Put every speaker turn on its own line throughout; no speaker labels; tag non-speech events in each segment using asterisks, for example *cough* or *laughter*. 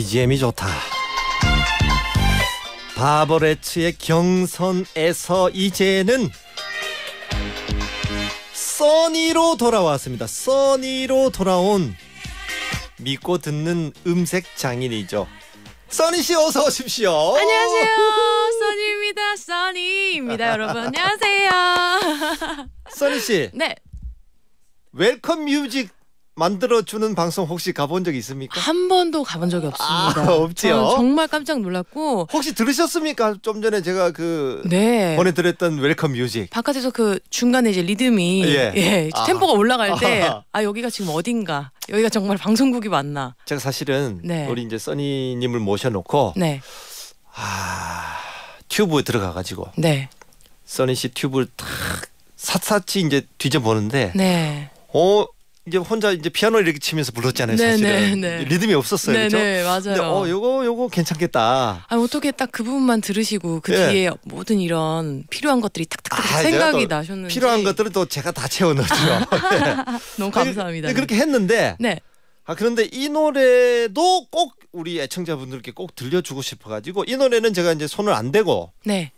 BGM이 좋다. 바버레츠의 경선에서 이제는 써니로 돌아왔습니다. 써니로 돌아온 믿고 듣는 음색 장인이죠. 써니 씨 어서 오십시오. 안녕하세요.
써니입니다. 써니입니다. 여러분 안녕하세요.
써니 씨. 네. 웰컴 뮤직 만들어주는 방송 혹시 가본 적 있습니까? 한 번도 가본 적이 아, 없습니다. 아, 없지요? 어, 정말 깜짝 놀랐고 혹시 들으셨습니까? 좀 전에 제가
그 네.
보내드렸던 웰컴 뮤직
바깥에서 그 중간에 이제 리듬이 예, 예, 예 아. 템포가 올라갈 때아
아, 여기가 지금 어딘가 여기가 정말 방송국이 맞나? 제가 사실은 네. 우리 이제 써니님을 모셔놓고 네. 아 튜브에 들어가가지고 네. 써니 씨 튜브를 탁 샅샅이 이제 뒤져보는데 네. 어 이제 혼자 이제 피아노를 이렇게 치면서 불렀잖아요. 네, 사실은 네네, 네. 리듬이 없었어요. 네네, 그렇죠? 네, 맞아요. 근데 어 요거 요거 괜찮겠다.
아 어떻게 딱 그 부분만 들으시고 그 예. 뒤에 모든 이런 필요한 것들이 탁탁 아, 생각이 나셨는지 필요한
것들을또 제가 다 채워 넣었죠. *laughs* 네.
너무 감사합니다. 아니,
그렇게 했는데 네. 아 그런데 이 노래도 꼭 우리 애청자분들께 꼭 들려주고 싶어가지고 이 노래는 제가 이제 손을 안 대고 네.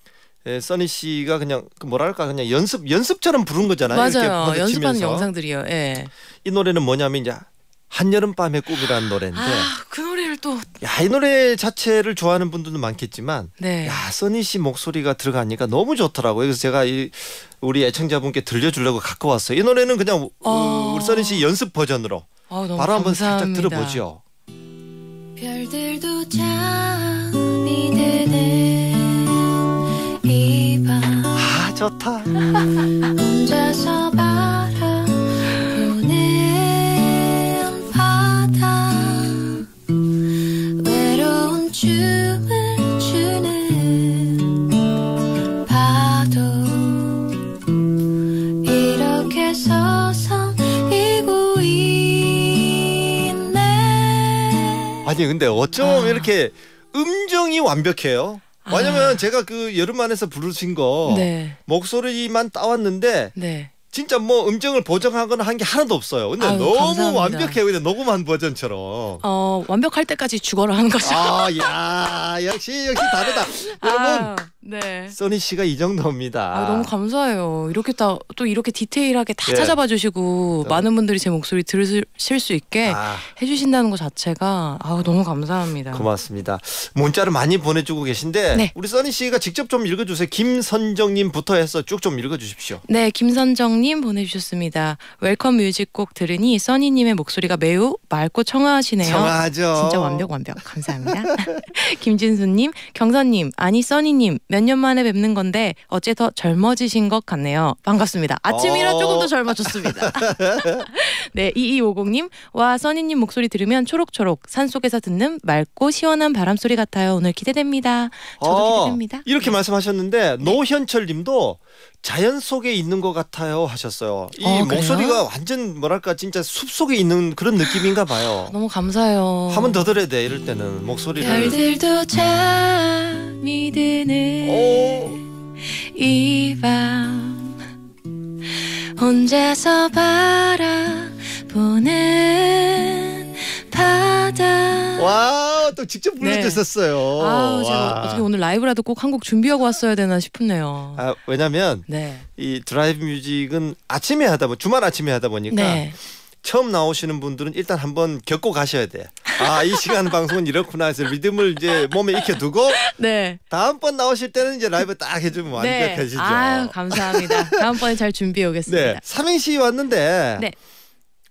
예, 써니 씨가 그냥 그 뭐랄까 그냥 연습 연습처럼 부른 거잖아요. 맞아요. 연습하는 영상들이요. 예. 이 노래는 뭐냐면 이제 한여름 밤의 꿈이라는 노래인데 아, 그 노래를 또 야, 이 노래 자체를 좋아하는 분들도 많겠지만 네. 야, 써니 씨 목소리가 들어가니까 너무 좋더라고요. 그래서 제가 이 우리 애청자분께 들려주려고 갖고 왔어요. 이 노래는 그냥 어... 우리 써니 씨 연습 버전으로 어, 바로 감사합니다. 한번 살짝 들어보죠. 별들도 자 좋다 아니 근데 어쩜 아. 이렇게 음정이 완벽해요 왜냐면 제가 그여름안에서 부르신 거 네. 목소리만 따왔는데 네. 진짜 뭐 음정을 보정하거나 한 게 하나도 없어요. 근데 아유, 너무 감사합니다. 완벽해요. 근데 녹음한 버전처럼.
어 완벽할 때까지 죽어라 하는 거죠. 아,
야, 역시 역시 다르다. *laughs* 아. 여러분. 네. 써니 씨가 이 정도입니다. 아, 너무
감사해요. 이렇게 다또 이렇게 디테일하게 다 예. 네. 찾아봐 주시고 많은 분들이 제 목소리 들으실 수 있게 아. 해주신다는 것 자체가 아 너무 감사합니다.
고맙습니다. 문자를 많이 보내주고 계신데 네. 우리 써니 씨가 직접 좀 읽어주세요. 김선정님부터 해서 쭉 좀 읽어주십시오.
네, 김선정님 보내주셨습니다. 웰컴 뮤직 곡 들으니 써니님의 목소리가 매우 맑고 청아하시네요. 청아하죠. 진짜 완벽 완벽. 감사합니다. *laughs* 김진수님, 경선님, 아니 써니님. 몇년 만에 뵙는 건데 어째 더 젊어지신 것 같네요. 반갑습니다. 아침이라 어. 조금 더 젊어졌습니다. *laughs* 네, 2250님. 와, 써니님 목소리 들으면 초록초록 산속에서 듣는 맑고 시원한 바람소리 같아요. 오늘 기대됩니다.
저도 어, 기대됩니다. 이렇게 네. 말씀하셨는데 네. 노현철 님도 자연 속에 있는 것 같아요 하셨어요. 이 어, 목소리가 완전 뭐랄까 진짜 숲 속에 있는 그런 느낌인가 봐요. *laughs*
너무 감사해요. 한 번 더
들어야 돼 이럴 때는 목소리를.
별들도 잠이 드는 혼자서 바라보는 바다 와우 또 직접 네. 불러주셨어요. 아우 제가 와. 어떻게 오늘 라이브라도 꼭한곡 준비하고 왔어야 되나 싶네요.
아, 왜냐면 네. 이 드라이브 뮤직은 아침에 하다 보 주말 아침에 하다 보니까 네. 처음 나오시는 분들은 일단 한번 겪고 가셔야 돼. 아, 이 시간 방송은 이렇구나 해서 리듬을 이제 몸에 익혀두고 네. 다음번 나오실 때는 이제 라이브 딱 해주면 네. 완벽해지죠. 아유, 감사합니다. 다음번에 잘 준비해 오겠습니다. 네. 3인시 왔는데 네.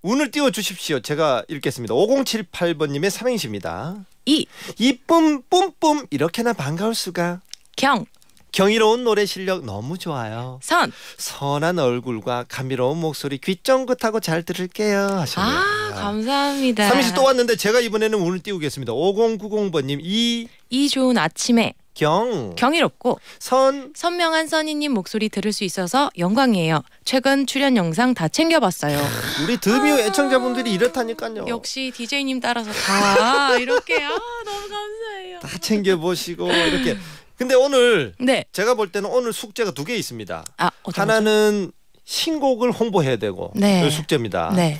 운을 띄워 주십시오. 제가 읽겠습니다. 5078번님의 3인시입니다. 이 이쁨 뿜뿜 이렇게나 반가울 수가. 경 경이로운 노래 실력 너무 좋아요. 선. 선한 얼굴과 감미로운 목소리 귀 쫑긋하고 잘 들을게요. 하셨네요. 아,
감사합니다. 삼인 또
왔는데 제가 이번에는 운을 띄우겠습니다. 5090번님 이.
이 좋은 아침에. 경. 경이롭고. 선. 선명한 선희님 목소리 들을 수 있어서 영광이에요. 최근 출연 영상 다 챙겨봤어요.
우리 드미오 아. 애청자분들이 이렇다니까요. 역시 DJ님 따라서 다 *laughs* 이렇게 아, 너무 감사해요. 다 챙겨보시고 이렇게 근데 오늘 네. 제가 볼 때는 오늘 숙제가 두 개 있습니다. 아, 하나는 신곡을 홍보해야 되고 네. 그 숙제입니다. 네.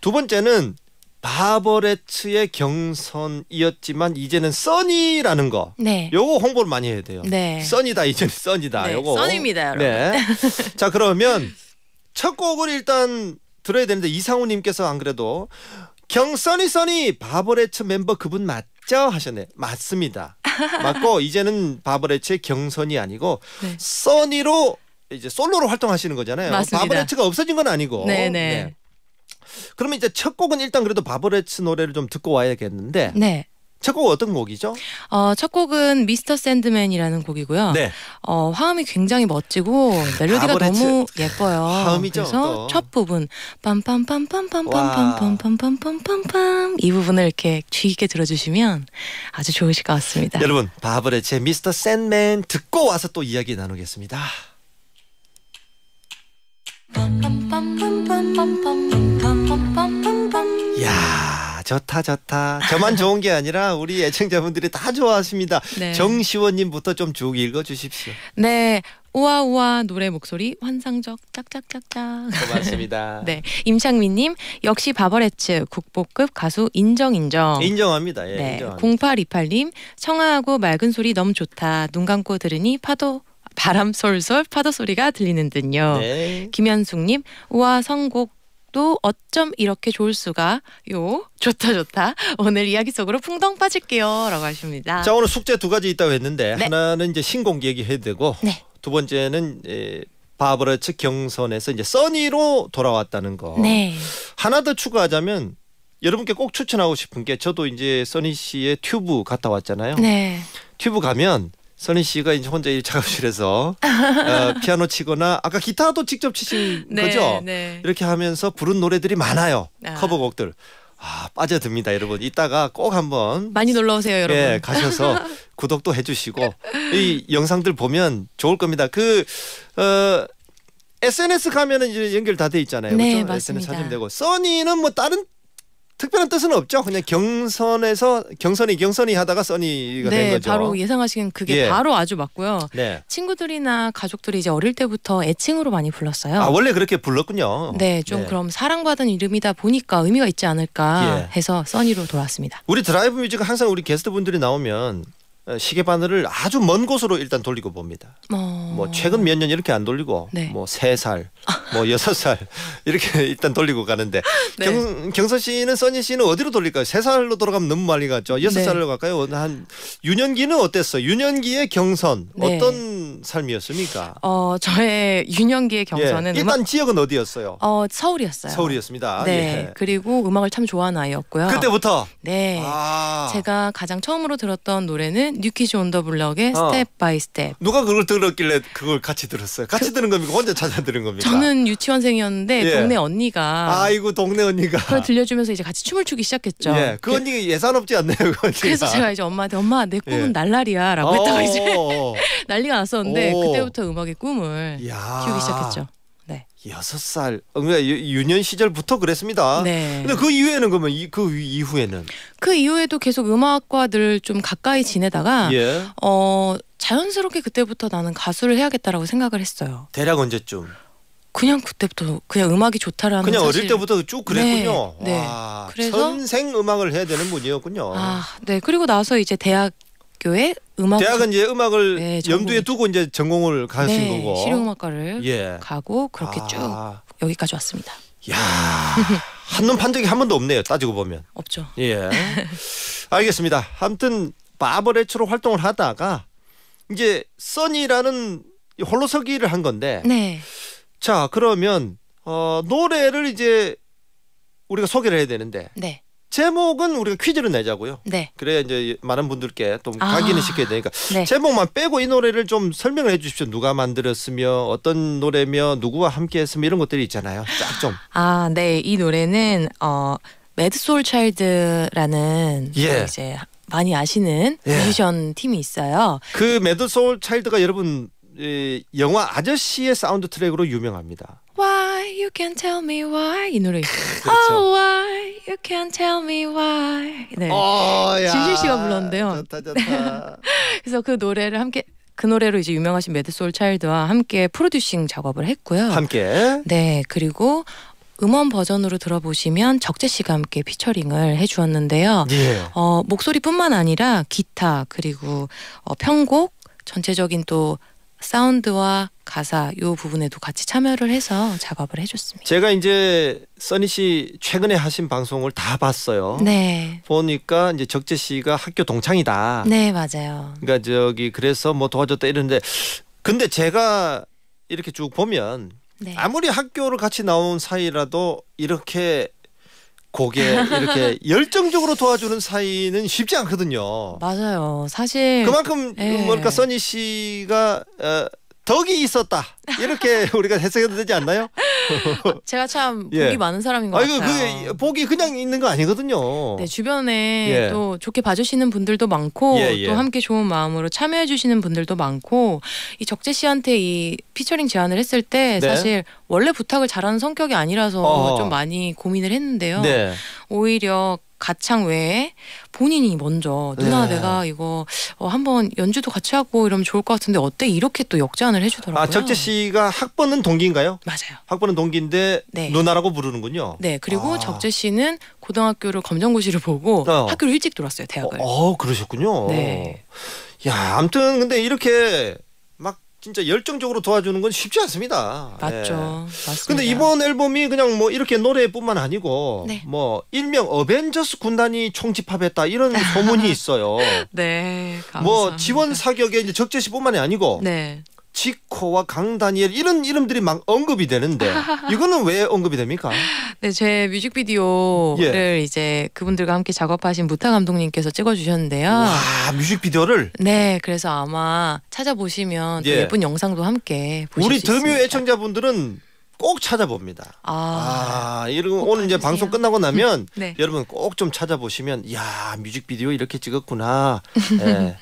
두 번째는 바버레츠의 경선이었지만 이제는 써니라는 거. 네. 요거 홍보를 많이 해야 돼요. 네. 써니다 이제는 써니다. 네, 요거. 써니입니다, 여러분. 네. *laughs* 자, 그러면 첫 곡을 일단 들어야 되는데 이상우 님께서 안 그래도 경선이 써니 바버레츠 멤버 그분 맞 맞죠? 하셨네. 맞습니다. 맞고 *laughs* 이제는 바브레츠의 경선이 아니고 네. 써니로 이제 솔로로 활동하시는 거잖아요. 맞습니다. 바브레츠가 없어진 건 아니고. 네네. 네. 네. 그러면 이제 첫 곡은 일단 그래도 바브레츠 노래를 좀 듣고 와야겠는데. 네. 첫곡 어떤 곡이죠?
어, 첫 곡은 미스터 샌드맨이라는 곡이고요. 네. 어, 화음이 굉장히 멋지고 멜로디가 너무 예뻐요. 화음이죠. 그래서 또. 첫 부분 빰빰빰빰빰빰빰빰빰빰빰빰이 부분을 이렇게 귀 있게 들어주시면 아주 좋으실 것
같습니다. 여러분 바브레츠의 미스터 샌드맨 듣고 와서 또 이야기 나누겠습니다. 야. 좋다 좋다. 저만 *laughs* 좋은 게 아니라 우리 애청자분들이 다 좋아하십니다. 네. 정시원님부터 좀 쭉 읽어주십시오.
네. 우아우아 노래 목소리 환상적 짝짝짝짝
고맙습니다. *laughs* 네
임창민님 역시 바버레츠 국보급 가수 인정 인정 인정합니다. 예, 네 인정합니다. 0828님 청아하고 맑은 소리 너무 좋다 눈 감고 들으니 파도 바람 솔솔 파도 소리가 들리는 듯요. 네. 김현숙님 우와 선곡 또 어쩜 이렇게 좋을 수가 요 좋다 좋다 오늘 이야기 속으로 풍덩 빠질게요라고 하십니다. 자 오늘
숙제 두 가지 있다고 했는데 네. 하나는 이제 신곡 얘기해야 되고 네. 두 번째는 바브라츠 경선에서 이제 써니로 돌아왔다는 거 네. 하나 더 추가하자면 여러분께 꼭 추천하고 싶은 게 저도 이제 써니 씨의 튜브 갔다 왔잖아요. 네. 튜브 가면 선희 씨가 이제 혼자 이 작업실에서
어, 피아노
치거나 아까 기타도 직접 치신 *laughs* 네, 거죠? 네. 이렇게 하면서 부른 노래들이 많아요. 아. 커버곡들. 아, 빠져듭니다, 여러분. 이따가 꼭 한번 많이 놀러 오세요, 여러분. 예, 가셔서 *laughs* 구독도 해 주시고 이 영상들 보면 좋을 겁니다. 그 어, SNS 가면은 이제 연결 다돼 있잖아요. 네, 그렇죠? 맞습니다. SNS 찾으 되고 써니는 뭐 다른 특별한 뜻은 없죠. 그냥 경선에서 경선이 경선이 하다가 써니가 네, 된 거죠. 바로
예상하시긴 그게 예. 바로 아주 맞고요. 네. 친구들이나 가족들이 이제 어릴 때부터 애칭으로 많이 불렀어요. 아 원래
그렇게 불렀군요. 네, 좀 네. 그럼
사랑받은 이름이다 보니까 의미가 있지 않을까 예. 해서 써니로 돌아왔습니다.
우리 드라이브 뮤직 은 항상 우리 게스트분들이 나오면 어, 시계 바늘을 아주 먼 곳으로 일단 돌리고 봅니다. 어... 뭐 최근 몇 년 이렇게 안 돌리고 네. 뭐세 살, 뭐 여섯 살 *laughs* 이렇게 일단 돌리고 가는데 네. 경, 경서 씨는 써니 씨는 어디로 돌릴까요? 세 살로 돌아가면 너무 많이 갔죠. 여섯 네. 살로 갈까요? 한 유년기는 어땠어요? 유년기의 경선 네. 어떤 삶이었습니까?
어 저의 유년기의 예. 경선은 예. 일단
음악... 지역은 어디였어요?
어 서울이었어요.
서울이었습니다. 네. 예.
그리고 음악을 참 좋아하는 아이였고요. 그때부터.
네. 아.
제가 가장 처음으로 들었던 노래는 뉴키즈 온더 블럭의 어. 스텝 바이 스텝.
누가 그걸 들었길래 그걸 같이 들었어요? 같이 그... 들은 겁니까? 혼자 찾아 들은 겁니까?
저는 유치원생이었는데 예. 동네
언니가. 아이고 동네 언니가. 그걸 들려주면서 이제 같이 춤을 추기 시작했죠. 예. 그 네. 언니가 예산 없지 않나요? 그 언니가. 그래서 제가 이제
엄마한테 엄마 내 꿈은 날라리야라고 예. 했다가 어, 이제 어, 어. *laughs* 난리가 났었는데. 건데 오. 그때부터 음악의 꿈을 야. 키우기 시작했죠.
네. 여섯 살 어, 그러니까 유년 시절부터 그랬습니다. 네. 근데 그 이후에는 그러면 이, 그 이후에는
그 이후에도 계속 음악과 늘좀 가까이 지내다가 예. 어 자연스럽게 그때부터 나는 가수를 해야겠다라고 생각을 했어요.
대략 언제쯤?
그냥 그때부터 그냥 음악이 좋다라는 그냥 사실... 어릴 때부터
쭉 그랬군요. 네, 네. 그래서 선생 음악을 해야 되는 분이었군요. 아,
네. 그리고 나서 이제 대학 교회 음악 대학은
이제 음악을 네, 염두에 두고 이제 전공을 가신 네, 거고 실용음악과를 예. 가고 그렇게 아. 쭉
여기까지 왔습니다. 야
한눈 판 적이 한 번도 없네요. 따지고 보면 없죠. 예, 알겠습니다. 아무튼 바버레츠로 활동을 하다가 이제 써니라는 홀로서기 일한 건데. 네. 자 그러면 어, 노래를 이제 우리가 소개를 해야 되는데. 네. 제목은 우리가 퀴즈를 내자고요. 네. 그래야 이제 많은 분들께 또 아, 인기는 쉽게 되니까 네. 제목만 빼고 이 노래를 좀 설명을 해 주십시오. 누가 만들었으며 어떤 노래며 누구와 함께 했으며 이런 것들이 있잖아요. 쫙 좀. 아,
네. 이 노래는 어 매드 소울 차일드라는 예. 그 이제 많이 아시는 예. 뮤지션 팀이 있어요.
그 매드 소울 차일드가 여러분 이 영화 아저씨의 사운드 트랙으로 유명합니다.
Why you can't tell me why 이 노래 있어요. *laughs* 그렇죠. Oh why you can't tell me why. 네. 어, 진실 씨가 불렀는데요. 좋다 좋다. 네. *laughs* 그래서 그 노래를 함께 그 노래로 이제 유명하신 매드솔 차일드와 함께 프로듀싱 작업을 했고요. 함께. 네 그리고 음원 버전으로 들어보시면 적재 씨가 함께 피처링을 해주었는데요. 예. 어, 목소리뿐만 아니라 기타 그리고 어, 편곡 전체적인 또 사운드와 가사 요 부분에도 같이 참여를 해서 작업을 해줬습니다.
제가 이제 써니 씨 최근에 하신 방송을 다 봤어요. 네. 보니까 이제 적재 씨가 학교 동창이다.
네 맞아요.
그러니까 저기 그래서 뭐 도와줬다 이러데 근데 제가 이렇게 쭉 보면 네. 아무리 학교를 같이 나온 사이라도 이렇게 고개 이렇게 *laughs* 열정적으로 도와주는 사이는 쉽지 않거든요. 맞아요. 사실 그만큼 예. 뭐랄까 써니 씨가 어, 덕이 있었다 이렇게 *laughs* 우리가 해석해도 되지 않나요? *laughs* 제가 참 *laughs* 예. 복이 예. 많은 사람인 것 아니, 그 같아요. 그, 복이 그냥 있는 거 아니거든요. 네, 주변에 예. 또 좋게
봐주시는 분들도 많고 예예. 또 예. 함께 좋은 마음으로 참여해주시는 분들도 많고 이 적재 씨한테 이 피처링 제안을 했을 때 네. 사실 원래 부탁을 잘하는 성격이 아니라서 어좀 많이 고민을 했는데요. 네. 오히려 가창 외에 본인이 먼저 누나 네. 내가 이거 어, 한번 연주도 같이 하고 이러면 좋을 것 같은데 어때 이렇게 또 역제안을 해주더라고요. 아 적재
씨가 학번은 동기인가요? 맞아요. 학번은 동기인데 네. 누나라고 부르는군요.
네 그리고 아. 적재 씨는 고등학교를 검정고시를 보고 어. 학교를 일찍 들어왔어요 대학을.
어, 어 그러셨군요. 네. 야 아무튼 근데 이렇게 진짜 열정적으로 도와주는 건 쉽지 않습니다. 맞죠. 예. 맞습니다. 근데 이번 앨범이 그냥 뭐 이렇게 노래뿐만 아니고 네. 뭐 일명 어벤져스 군단이 총집합했다 이런 소문이 *laughs* 있어요. 네. 뭐 감사합니다. 뭐 지원 사격에 이제 적재시뿐만이 아니고 네. 지코와 강다니엘 이런 이름들이 막 언급이 되는데 *laughs* 이거는 왜 언급이 됩니까?
네, 제 뮤직비디오를 예. 이제 그분들과 함께 작업하신 무타 감독님께서 찍어주셨는데요. 와,
뮤직비디오를?
네, 그래서 아마 찾아보시면 예. 예쁜 영상도 함께
보실 우리 드뮤 애청자분들은 꼭 찾아봅니다.
아,
아 이런 오늘 이제 방송 끝나고 나면 *laughs* 네. 여러분 꼭 좀 찾아보시면 야 뮤직비디오 이렇게 찍었구나. *laughs* 예.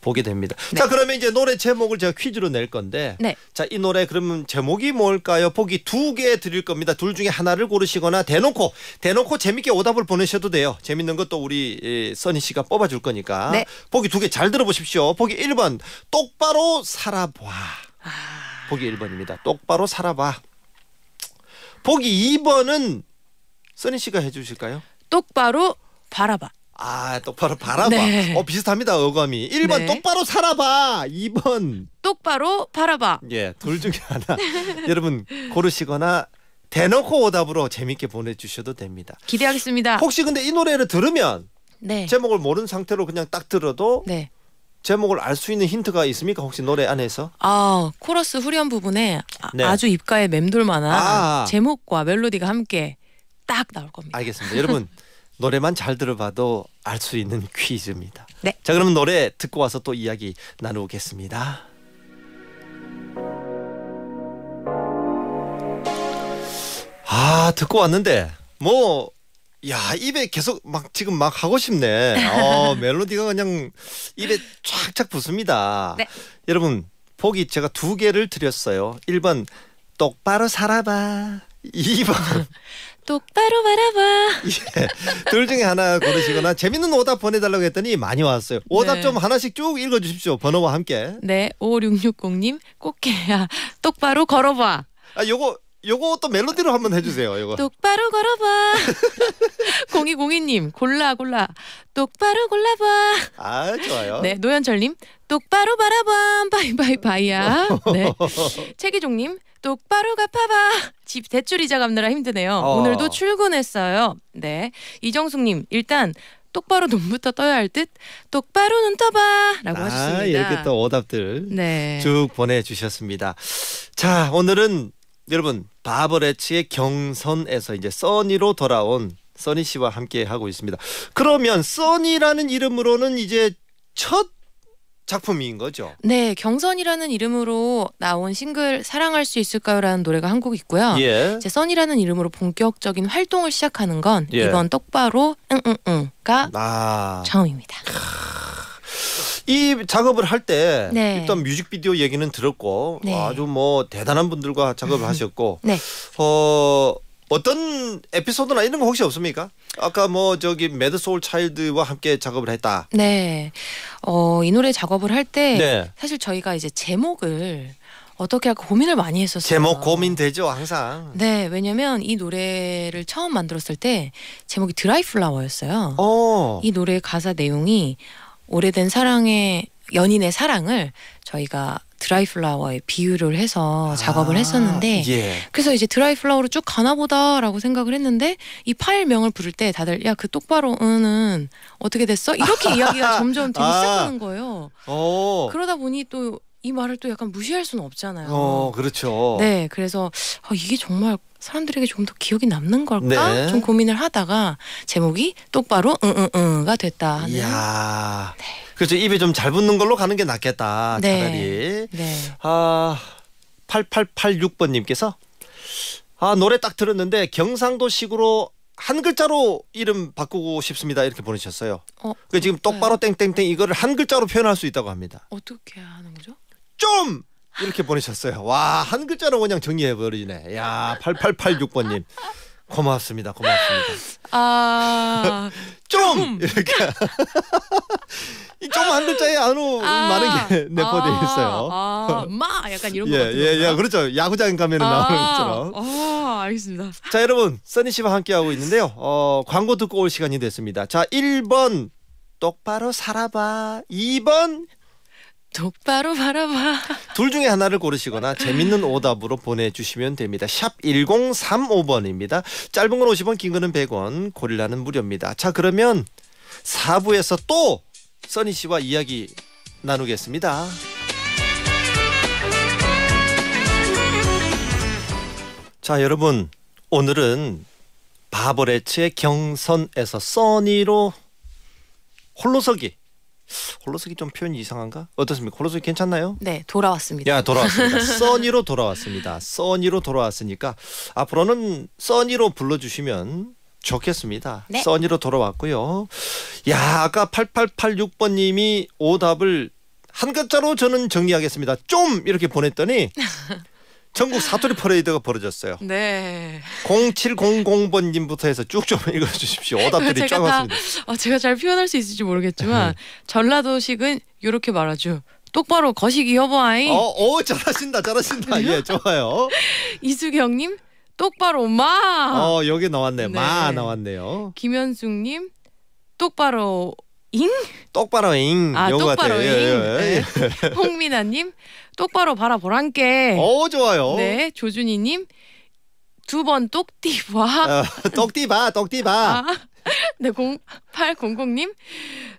보게 됩니다. 네. 자 그러면 이제 노래 제목을 제가 퀴즈로 낼 건데 네. 자이 노래 그러면 제목이 뭘까요? 보기 두 개 드릴 겁니다. 둘 중에 하나를 고르시거나 대놓고 대놓고 재밌게 오답을 보내셔도 돼요. 재밌는 것도 우리 써니 씨가 뽑아줄 거니까 네. 보기 두 개 잘 들어보십시오. 보기 1번 똑바로 살아봐. 아... 보기 1번입니다. 똑바로 살아봐. 보기 2번은 써니 씨가 해주실까요? 똑바로 바라봐. 아 똑바로 바라봐. 네. 어 비슷합니다 어감이. 1번 네. 똑바로 살아봐. 2번 똑바로 바라봐. 예, 둘 중에 하나. *laughs* 여러분 고르시거나 대놓고 오답으로 재밌게 보내주셔도 됩니다. 기대하겠습니다. 혹시 근데 이 노래를 들으면 네. 제목을 모르는 상태로 그냥 딱 들어도 네. 제목을 알 수 있는 힌트가 있습니까? 혹시 노래 안에서?
아 코러스 후렴 부분에 아, 네. 주 입가에 맴돌 만한 아. 제목과 멜로디가 함께
딱 나올 겁니다. 알겠습니다. 여러분 *laughs* 노래만 잘 들어봐도 알 수 있는 퀴즈입니다. 네. 자, 그러면 노래 듣고 와서 또 이야기 나누겠습니다. 아, 듣고 왔는데 뭐 야, 입에 계속 막 지금 막 하고 싶네. 어, *laughs* 멜로디가 그냥 입에 쫙쫙 붙습니다. 네. 여러분, 보기 제가 두 개를 드렸어요. 1번 똑바로 살아봐. 2번 *laughs*
똑바로 말아봐. 예,
둘 중에 하나 고르시거나 재밌는 오답 보내달라고 했더니 많이 왔어요. 오답 네. 좀 하나씩 쭉 읽어주십시오. 번호와 함께.
네, 5660님 꽃게야 똑바로 걸어봐.
아, 요거 요거 또 멜로디로 한번 해주세요. 요거.
똑바로 걸어봐. 0202님 *laughs* 골라 골라 똑바로 골라봐. 아 좋아요. 네 노현철님 똑바로 바라봐 바이바이 바이야. 네 *laughs* 최기종님 똑바로 갚아봐. 집 대출 이자 갚느라 힘드네요. 어. 오늘도 출근했어요. 네. 이정숙님, 일단 똑바로 눈부터 떠야 할 듯 똑바로 눈 떠봐라고 아, 하셨습니다. 이렇게 또
오답들 네. 쭉 보내주셨습니다. 자 오늘은 여러분 바버레치의 경선에서 이제 써니로 돌아온 써니 씨와 함께 하고 있습니다. 그러면 써니라는 이름으로는 이제 첫 작품인 거죠. 네, 경선이라는 이름으로
나온 싱글 사랑할 수 있을까요라는 노래가 한곡 있고요. 예. 이제 선이라는 이름으로 본격적인 활동을 시작하는 건 예. 이번 똑바로 응응응가
아. 처음입니다. 이 작업을 할때 네. 일단 뮤직비디오 얘기는 들었고 네. 아주 뭐 대단한 분들과 작업을 *laughs* 하셨고 네. 어 어떤 에피소드나 이런 거 혹시 없습니까? 아까 뭐 저기 매드 소울 차일드와 함께 작업을 했다.
네. 어, 이 노래 작업을 할때 네. 사실 저희가 이제 제목을 어떻게 할까 고민을 많이
했었어요. 제목 고민되죠 항상.
네, 왜냐면 이 노래를 처음 만들었을 때 제목이 드라이 플라워였어요. 오. 이 노래 가사 내용이 오래된 사랑의 연인의 사랑을 저희가 드라이 플라워에 비유를 해서 아, 작업을 했었는데 예. 그래서 이제 드라이 플라워로 쭉 가나 보다라고 생각을 했는데 이 파일명을 부를 때 다들 야 그 똑바로 은은 어떻게 됐어? 이렇게 *laughs* 이야기가 점점 되게 아. 시작하는 거예요. 오. 어. 그러다 보니 또이 말을 또 약간 무시할 수는 없잖아요. 어,
그렇죠.
네, 그래서 아, 이게 정말 사람들에게 조금 더 기억이 남는 걸까? 네. 좀 고민을 하다가 제목이 똑바로 응응응가 됐다 하는.
이야. 네. 그렇죠. 입에 좀 잘 붙는 걸로 가는 게 낫겠다. 네. 차라리. 네. 아, 8886번님께서 아, 노래 딱 들었는데 경상도식으로 한 글자로 이름 바꾸고 싶습니다 이렇게 보내셨어요. 어, 그 지금 똑바로 땡땡땡 이거를 한 글자로 표현할 수 있다고 합니다. 어떻게 하는 거죠? 좀 이렇게 보내셨어요. 와, 한 글자로 그냥 정리해 버리네. 야, 8886번 님. 고맙습니다. 고맙습니다. 아. 좀 이렇게 좀 한 글자에 안으로 아, 많은 게 아, 내포되어 아, 있어요. 아, 마 약간 이런 거 예, 같은 예, 예, 그렇죠. 야구장 가면 은 아, 나오는 것처럼. 아, 알겠습니다. 자, 여러분, 써니 씨와 함께 하고 있는데요. 어, 광고 듣고 올 시간이 됐습니다. 자, 1번 똑바로 살아봐. 2번 똑바로 바라봐. 둘 중에 하나를 고르시거나 재밌는 오답으로 보내주시면 됩니다. 샵 1035번입니다. 짧은 건 50원, 긴 거는 100원, 고릴라는 무료입니다. 자 그러면 4부에서 또 써니 씨와 이야기 나누겠습니다. 자 여러분 오늘은 바버레츠의 경선에서 써니로 홀로서기 홀로서기 좀 표현이 이상한가? 어떻습니까? 홀로서기 괜찮나요?
네, 돌아왔습니다. 야, 돌아왔습니다. *laughs* 써니로
돌아왔습니다. 써니로 돌아왔으니까 앞으로는 써니로 불러주시면 좋겠습니다. 네. 써니로 돌아왔고요. 야, 아까 8886번님이 오답을 한 글자로 저는 정리하겠습니다. 좀 이렇게 보냈더니 *laughs* 전국 사투리 퍼레이드가 벌어졌어요.
네.
0700번님부터 해서 쭉좀 *laughs* 읽어주십시오. 오답들이 쫙 왔습니다.
어, 제가 잘 표현할 수 있을지 모르겠지만 네. 전라도식은 이렇게 말하죠. 똑바로 거시기 여보아이. 어, 어 잘하신다, 잘하신다.
예, 좋아요.
이수경님, 똑바로 마. 어,
여기 나왔네 네. 마 나왔네요.
김현숙님, 똑바로 잉?
똑바로 잉. 아 똑바로 같아요. 예, 잉. 예, 예. 네.
홍민아님 똑바로 바라보란께.
어 좋아요. 네
조준이님 두 번 똑띠바. 어,
아, 똑띠바 똑띠바.
아, 네 0800님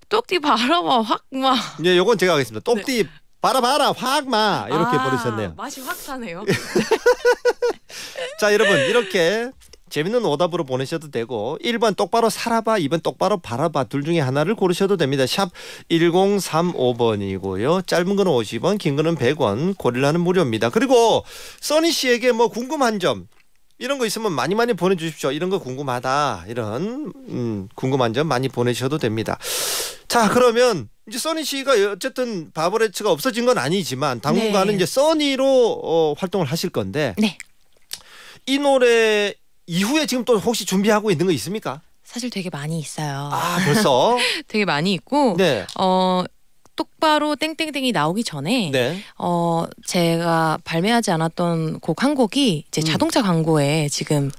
똑띠 바라봐 확마.
예 요건 제가 하겠습니다. 네. 똑띠 네. 바라봐라 확마 이렇게 아, 보내셨네요.
맛이 확 사네요.
*laughs* 자 여러분 이렇게 재밌는 오답으로 보내셔도 되고 1번 똑바로 살아봐 2번 똑바로 바라봐 둘 중에 하나를 고르셔도 됩니다. 샵 1035번이고요. 짧은 건 50원 긴 거는 100원 고릴라는 무료입니다. 그리고 써니 씨에게 뭐 궁금한 점 이런 거 있으면 많이 많이 보내주십시오. 이런 거 궁금하다 이런 음, 궁금한 점 많이 보내셔도 됩니다. 자 그러면 이제 써니 씨가 어쨌든 바버레츠가 없어진 건 아니지만 당분간은 네. 이제 써니로 어, 활동을 하실 건데 네. 이 노래 이후에 지금 또 혹시 준비하고 있는 거 있습니까?
사실 되게 많이 있어요. 아 벌써? *laughs* 되게 많이 있고 네. 어 똑바로 땡땡땡이 나오기 전에 네. 어 제가 발매하지 않았던 곡 한 곡이 이제 음. 자동차 광고에 지금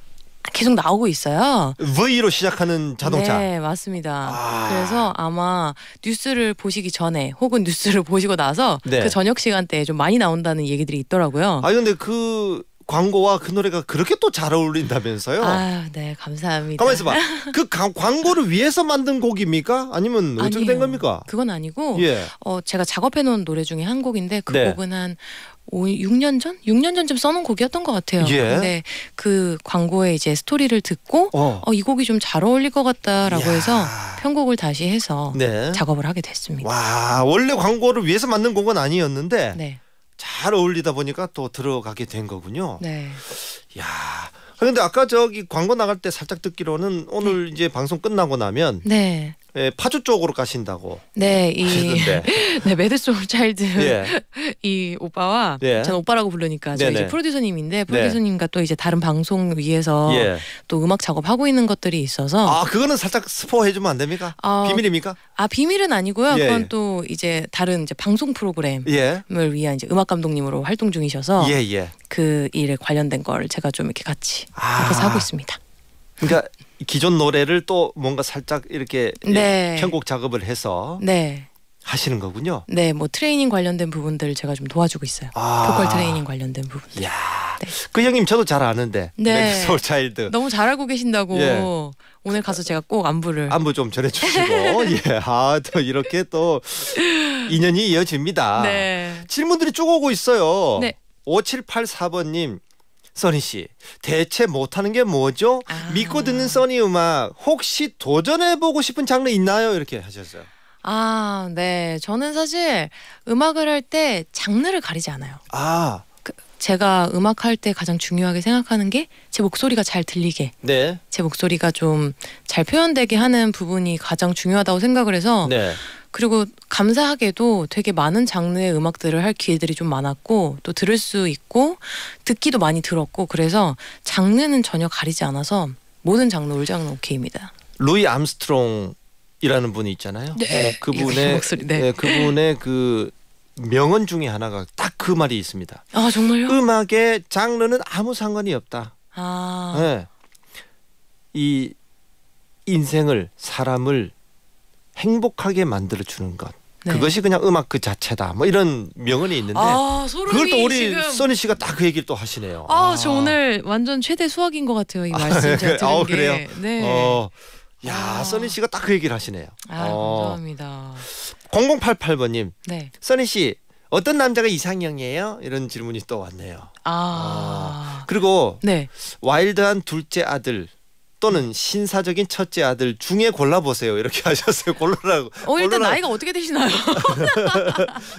계속 나오고 있어요.
V로 시작하는 자동차. 네,
맞습니다. 아. 그래서 아마 뉴스를 보시기 전에 혹은 *laughs* 뉴스를 보시고 나서 네. 그 저녁 시간대에 좀 많이 나온다는 얘기들이
있더라고요. 아 근데 그 광고와 그 노래가 그렇게 또 잘 어울린다면서요? 아,
네, 감사합니다. 가만있어 봐.
그 가, *laughs* 광고를 위해서 만든 곡입니까? 아니면 어떻게 된 겁니까?
그건 아니고 예. 어, 제가 작업해 놓은 노래 중에 한 곡인데 그 네. 곡은 한 5, 6년 전? 6년 전쯤 써놓은 곡이었던 것 같아요. 예. 근데 그광고의 이제 스토리를 듣고 어. 어이 곡이 좀 잘 어울릴 것 같다라고 야. 해서 편곡을 다시 해서 네. 작업을 하게 됐습니다.
와 원래 광고를 위해서 만든 곡은 아니었는데 네. 잘 어울리다 보니까 또 들어가게 된 거군요.
네. 야.
그런데 아까 저기 광고 나갈 때 살짝 듣기로는 오늘 네. 이제 방송 끝나고 나면 네. 예, 파주 쪽으로 가신다고.
네, 이 *laughs* 네, 매드솔 차일드 예. *laughs* 이 오빠와 예. 저 오빠라고 부르니까 저 이제 프로듀서님인데 네. 프로듀서님과 또 이제 다른 방송 위에서 예. 또 음악 작업하고 있는 것들이 있어서 아,
그거는 살짝 스포해 주면 안 됩니까? 어, 비밀입니까?
아, 비밀은 아니고요. 예, 예. 그건 또 이제 다른 이제 방송 프로그램을 위한 이제 음악 감독님으로 활동 중이셔서 그 일에 관련된 걸 제가 좀 이렇게 같이 아. 하고 있습니다.
그러니까 기존 노래를 또 뭔가 살짝 이렇게 네. 편곡 작업을 해서 네. 하시는 거군요.
네, 뭐 트레이닝 관련된 부분들을 제가 좀 도와주고 있어요. 아. 보컬 트레이닝 관련된 부분들.
네. 그 형님 저도 잘 아는데. 네. 소울 네, 차일드.
너무 잘하고 계신다고. 예. 오늘 가서 제가 꼭 안부를
안부 좀 전해 주시고 *laughs* 예. 아, 또 이렇게 또 인연이 이어집니다. 네. 질문들이 쭉 오고 있어요. 네. 5784번 님 써니 씨 대체 못하는 게 뭐죠? 아. 믿고 듣는 써니 음악 혹시 도전해보고 싶은 장르 있나요? 이렇게 하셨어요.
아, 네. 저는 사실 음악을 할 때 장르를 가리지 않아요.
아. 그,
제가 음악할 때 가장 중요하게 생각하는 게 제 목소리가 잘 들리게. 네. 제 목소리가 좀 잘 표현되게 하는 부분이 가장 중요하다고 생각을 해서 네. 그리고 감사하게도 되게 많은 장르의 음악들을 할 기회들이 좀 많았고 또 들을 수 있고 듣기도 많이 들었고 그래서 장르는 전혀 가리지 않아서 모든 장르 올 장르 오케이입니다.
루이 암스트롱이라는 분이 있잖아요. 네. 네 그분의 목소리, 네. 네, 그분의 그 명언 중에 하나가 딱 그 말이 있습니다. 아 정말요? 음악의 장르는 아무 상관이 없다. 아. 네. 이 인생을 사람을 행복하게 만들어 주는 것. 네. 그것이 그냥 음악 그 자체다. 뭐 이런 명언이 있는데 아, 그걸 또 우리 지금... 써니 씨가 딱 그 얘기를 또 하시네요.
아, 아, 저 오늘 완전 최대 수학인 것 같아요. 이 말씀 *laughs* 네. 제가 들은 아, 그래요? 네. 어,
야, 아. 써니 씨가 딱 그 얘기를 하시네요. 아, 어. 감사합니다. 0088번님, 네. 써니 씨 어떤 남자가 이상형이에요? 이런 질문이 또 왔네요. 아, 아. 그리고 네. 와일드한 둘째 아들 또는 신사적인 첫째 아들 중에 골라보세요. 이렇게 *laughs* 하셨어요. 골라라고. 어, 일단 골라라
나이가 어떻게 되시나요? *laughs*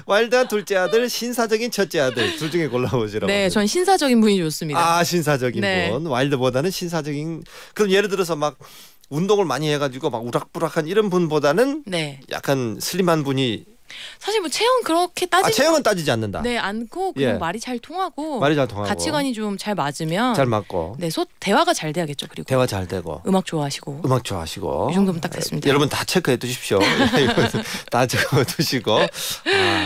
와일드한 둘째 아들, 신사적인 첫째 아들 둘 중에 골라보시라고. 네, 전
신사적인 분이 좋습니다. 아,
신사적인 네. 분. 와일드보다는 신사적인. 그럼 예를 들어서 막 운동을 많이 해가지고 막 우락부락한 이런 분보다는 네. 약간 슬림한 분이
사실 뭐 체형 그렇게 따지 아, 체형은 따지지 않는다. 네, 않고 예. 말이 잘 통하고 말이 잘 통하고 가치관이 좀 잘 맞으면 잘
맞고 네,
소 대화가 잘 돼야겠죠.
그리고 대화 잘 되고 음악 좋아하시고 음악 좋아하시고 이 정도면 딱 됐습니다. 아, 여러분 다 체크해 두십시오. *laughs* 예, 다 적어 두시고 아,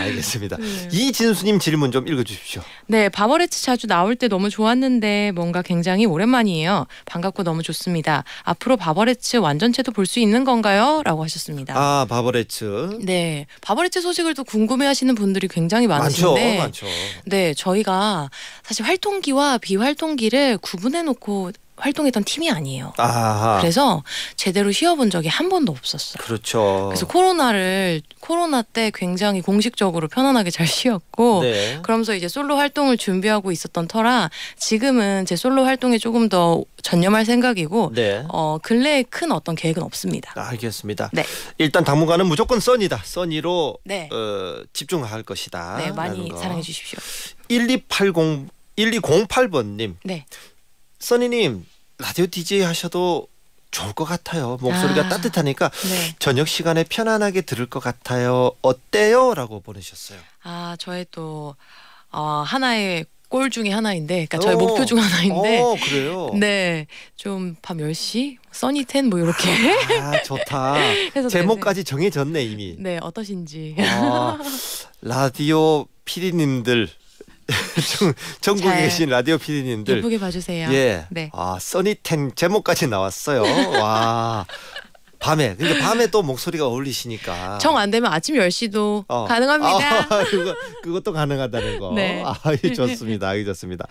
알겠습니다. 네. 이진수님 질문 좀 읽어 주십시오.
네, 바버레츠 자주 나올 때 너무 좋았는데 뭔가 굉장히 오랜만이에요. 반갑고 너무 좋습니다. 앞으로 바버레츠 완전체도 볼 수 있는 건가요?라고
하셨습니다. 아, 바버레츠.
네, 바버레츠 번째 소식을 또 궁금해하시는 분들이 굉장히 많으신데, 많죠, 많죠. 네 저희가 사실 활동기와 비활동기를 구분해 놓고 활동했던 팀이 아니에요.
아하. 그래서
제대로 쉬어본 적이 한 번도 없었어요.
그렇죠. 그래서
코로나를 코로나 때 굉장히 공식적으로 편안하게 잘 쉬었고 네. 그러면서 이제 솔로 활동을 준비하고 있었던 터라 지금은 제 솔로 활동에 조금 더 전념할 생각이고 네. 어, 근래에 큰 어떤 계획은 없습니다.
알겠습니다. 네. 일단 당분간은 무조건 써니다. 써니로 네. 어, 집중할 것이다. 네, 많이 사랑해 주십시오. 1280 1208번 님. 네. 써니님 라디오 DJ 하셔도 좋을 것 같아요. 목소리가 아, 따뜻하니까 네. 저녁 시간에 편안하게 들을 것 같아요. 어때요? 라고 보내셨어요.
아, 저의 또 어, 하나의 골 중에 하나인데, 그러니까 저의 오, 목표 중 하나인데. 오, 어, 그래요? 네. 좀 밤 10시? 써니텐 뭐 이렇게.
아, 좋다. *laughs* 제목까지 정해졌네, 이미.
네, 어떠신지. 아,
라디오 피디님들 *laughs* 전국에 계신 라디오 PD님들 예쁘게
봐주세요. 예. 네.
아 써니텐 제목까지 나왔어요. 와. 밤에 근데 그러니까 밤에 또 목소리가 어울리시니까 정 안 되면 아침 10시도 어. 가능합니다. 아, 그거, 그것도 가능하다는 거. 네. 아, 좋습니다. 좋습니다.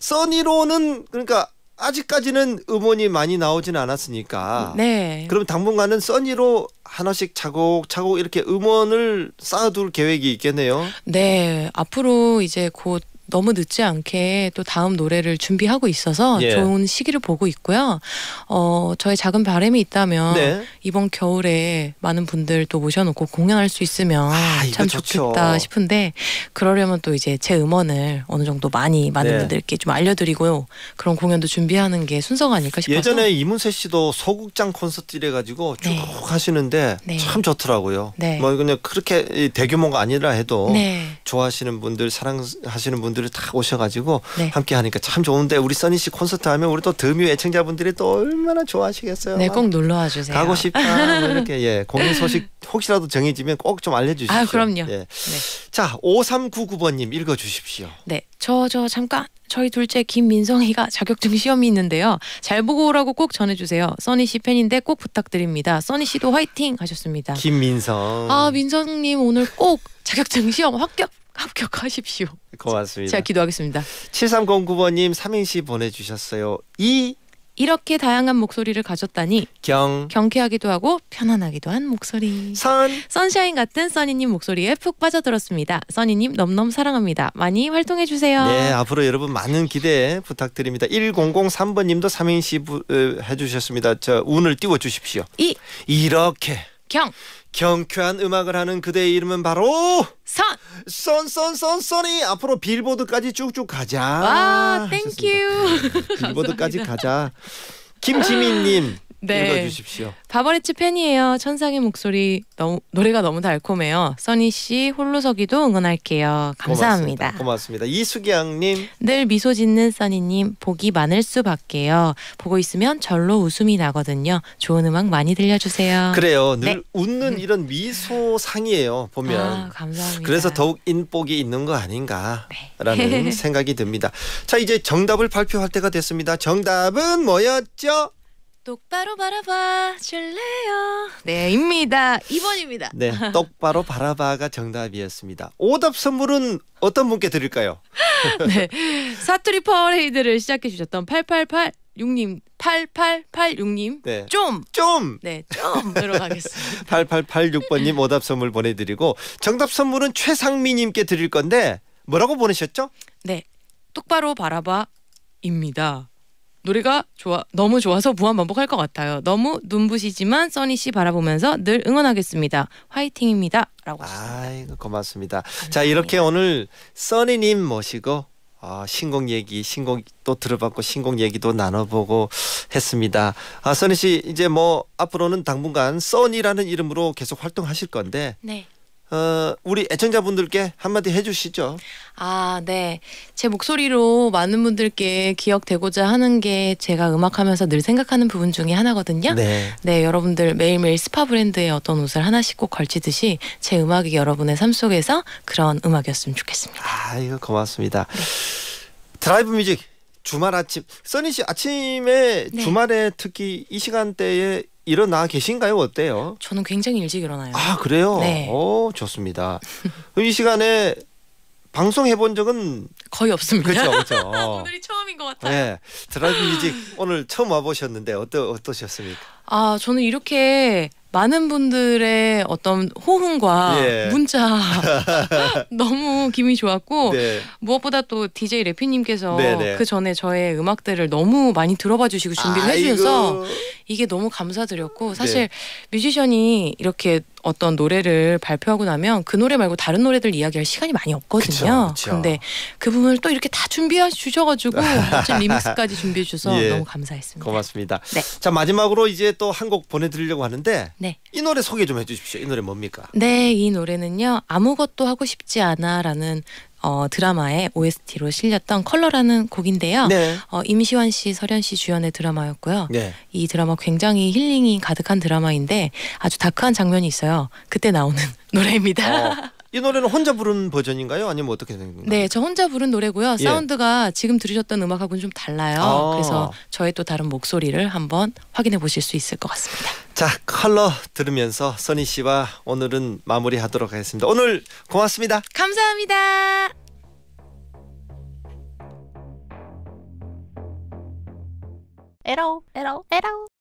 써니로는 그러니까 아직까지는 음원이 많이 나오진 않았으니까. 네. 그럼 당분간은 써니로 하나씩 차곡차곡 이렇게 음원을 쌓아둘 계획이 있겠네요.
네. 앞으로 이제 곧 너무 늦지 않게 또 다음 노래를 준비하고 있어서 예. 좋은 시기를 보고 있고요. 어, 저의 작은 바람이 있다면 네. 이번 겨울에 많은 분들 또 모셔놓고 공연할 수 있으면 아, 참 좋죠. 좋겠다 싶은데 그러려면 또 이제 제 음원을 어느 정도 많이 많은 네. 분들께 좀 알려드리고 요 그런 공연도 준비하는 게 순서가 아닐까 싶어서 예전에
이문세 씨도 소극장 콘서트 이래가지고 네. 쭉 네. 하시는데 참 좋더라고요. 네. 뭐 그냥 그렇게 대규모가 아니라 해도 네. 좋아하시는 분들 사랑하시는 분들 분들이 다 오셔가지고 네. 함께 하니까 참 좋은데 우리 써니 씨 콘서트 하면 우리 또 드뮤 애청자분들이 또 얼마나 좋아하시겠어요. 네, 꼭
놀러 와 주세요. 가고 싶다 뭐 이렇게 예 공연 소식
*laughs* 혹시라도 정해지면 꼭 좀 알려주십시오. 아 그럼요. 예. 네. 자 5399번님 읽어주십시오. 네,
저 저 잠깐 저희 둘째 김민성이가 자격증 시험이 있는데요. 잘 보고 오라고 꼭 전해주세요. 써니 씨 팬인데 꼭 부탁드립니다. 써니 씨도 화이팅 하셨습니다.
김민성. 아
민성님 오늘 꼭 자격증 시험 합격 합격하십시오.
고맙습니다. 제 기도하겠습니다. 7309번님 3인시 보내주셨어요.
이 이렇게 다양한 목소리를 가졌다니 경 경쾌하기도 하고 편안하기도 한 목소리 선 선샤인 같은 써니님 목소리에 푹 빠져들었습니다 써니님 넘넘 사랑합니다 많이 활동해주세요 네
앞으로 여러분 많은 기대 부탁드립니다 1003번님도 3인시 어, 해주셨습니다 저 운을 띄워주십시오 이 이렇게 경 경쾌한 음악을 하는 그대의 이름은 바로 선! 선 선 선선이 앞으로 빌보드까지 쭉쭉 가자. 와, 땡큐. *laughs* 빌보드까지 가자. 김지민님 네. 읽어주십시오.
바버리치 팬이에요. 천상의 목소리 너무, 노래가 너무 달콤해요. 써니 씨 홀로서기도 응원할게요. 감사합니다. 고맙습니다.
고맙습니다. 이수기양님
늘 미소 짓는 써니님 복이 많을 수밖에요. 보고 있으면 절로 웃음이 나거든요. 좋은 음악 많이 들려주세요. 그래요. 늘 네.
웃는 음. 이런 미소 상이에요. 보면 아, 감사합니다. 그래서 더욱 인복이 있는 거 아닌가라는 네. *laughs* 생각이 듭니다. 자 이제 정답을 발표할 때가 됐습니다. 정답은 뭐였죠?
똑바로 바라봐 줄래요?
네입니다.
2번입니다. 네,
똑바로 바라봐가 정답이었습니다. 오답 선물은 어떤 분께 드릴까요? *laughs*
네, 사투리 퍼레이드를 시작해 주셨던 8886님 8886님 네. 좀! 좀! 네,
좀 들어가겠습니다. 8886번님 *laughs* 오답 선물 보내드리고 정답 선물은 최상미님께 드릴 건데 뭐라고 보내셨죠?
네, 똑바로 바라봐입니다. 노래가 좋아 너무 좋아서 무한 반복할 것 같아요. 너무 눈부시지만 써니 씨 바라보면서 늘 응원하겠습니다. 화이팅입니다라고
하셨습니다. 아이고 고맙습니다. 감사합니다. 자 이렇게 오늘 써니님 모시고 어, 신곡 얘기 신곡 또 들어봤고 신곡 얘기도 나눠보고 했습니다. 아 써니 씨 이제 뭐 앞으로는 당분간 써니라는 이름으로 계속 활동하실 건데. 네. 어, 우리 애청자분들께 한마디 해주시죠.
아, 네. 제 목소리로 많은 분들께 기억되고자 하는 게 제가 음악하면서 늘 생각하는 부분 중에 하나거든요. 네. 네, 여러분들 매일매일 스파 브랜드의 어떤 옷을 하나씩 꼭 걸치듯이 제 음악이 여러분의 삶 속에서 그런 음악이었으면 좋겠습니다.
아, 이거 고맙습니다. 드라이브 뮤직 주말 아침 써니 씨 아침에 네. 주말에 특히 이 시간대에 일어나 계신가요? 어때요?
저는 굉장히 일찍 일어나요.
아 그래요? 네. 오 어, 좋습니다. 이 시간에 방송 해본 적은 거의 없습니다. 그렇죠, 그렇죠. 오늘이 처음인 것 같아요. 네, 드라이브 뮤직 오늘 처음 와보셨는데 어떠 어떠셨습니까?
아 저는 이렇게 많은 분들의 어떤 호응과 예. 문자 *laughs* 너무 기분이 좋았고 네. 무엇보다 또 DJ 래피님께서 네, 네. 그 전에 저의 음악들을 너무 많이 들어봐 주시고 준비를 아이고. 해주셔서 이게 너무 감사드렸고 사실 네. 뮤지션이 이렇게 어떤 노래를 발표하고 나면 그 노래 말고 다른 노래들 이야기할 시간이 많이 없거든요. 그쵸, 근데 그 부분을 또 이렇게 다 준비해 주셔가지고 멋진 *laughs* 리믹스까지 준비해 주셔서 예. 너무 감사했습니다.
고맙습니다. 네. 자 마지막으로 이제 또 한 곡 보내드리려고 하는데 네. 이 노래 소개 좀 해주십시오. 이 노래 뭡니까?
네, 이 노래는요 아무것도 하고 싶지 않아라는 어, 드라마의 OST로 실렸던 컬러라는 곡인데요. 네. 어, 임시완 씨, 설현 씨 주연의 드라마였고요. 네. 이 드라마 굉장히 힐링이 가득한 드라마인데 아주 다크한 장면이 있어요. 그때 나오는 *laughs*
노래입니다. 어, 이 노래는 혼자 부른 버전인가요? 아니면 어떻게 된 건가요?
네, 저 혼자 부른 노래고요. 예. 사운드가 지금 들으셨던 음악하고는 좀 달라요. 아. 그래서 저의 또 다른 목소리를 한번 확인해 보실 수
있을 것 같습니다. 자, 컬러 들으면서 써니 씨와 오늘은 마무리하도록 하겠습니다. 오늘 고맙습니다.
감사합니다. 에러 에러 에러